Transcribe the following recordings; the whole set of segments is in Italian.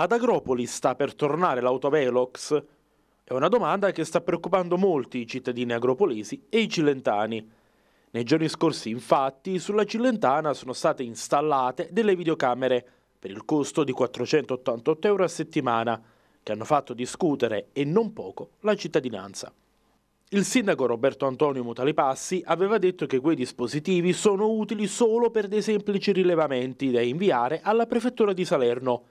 Ad Agropoli sta per tornare l'autovelox? È una domanda che sta preoccupando molti i cittadini agropolisi e i cilentani. Nei giorni scorsi, infatti, sulla Cilentana sono state installate delle videocamere per il costo di 488 euro a settimana, che hanno fatto discutere e non poco la cittadinanza. Il sindaco Roberto Antonio Mutalipassi aveva detto che quei dispositivi sono utili solo per dei semplici rilevamenti da inviare alla prefettura di Salerno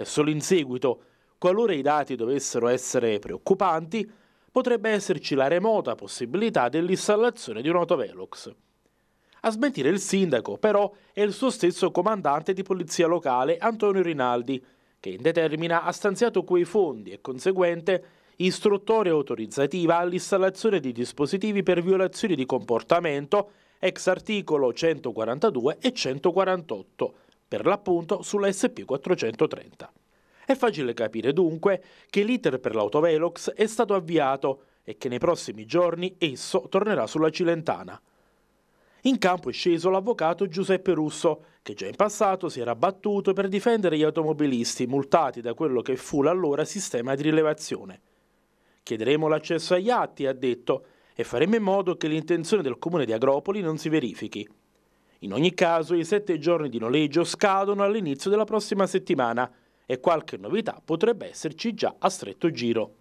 e eh, solo in seguito, qualora i dati dovessero essere preoccupanti, potrebbe esserci la remota possibilità dell'installazione di un autovelox. A smentire il sindaco, però, è il suo stesso comandante di polizia locale, Antonio Rinaldi, che in determina ha stanziato quei fondi e conseguente istruttoria autorizzativa all'installazione di dispositivi per violazioni di comportamento ex articolo 142 e 148, per l'appunto sulla SP 430. È facile capire dunque che l'iter per l'autovelox è stato avviato e che nei prossimi giorni esso tornerà sulla Cilentana. In campo è sceso l'avvocato Giuseppe Russo, che già in passato si era battuto per difendere gli automobilisti multati da quello che fu l'allora sistema di rilevazione. Chiederemo l'accesso agli atti, ha detto, e faremo in modo che l'intenzione del comune di Agropoli non si verifichi. In ogni caso, i sette giorni di noleggio scadono all'inizio della prossima settimana e qualche novità potrebbe esserci già a stretto giro.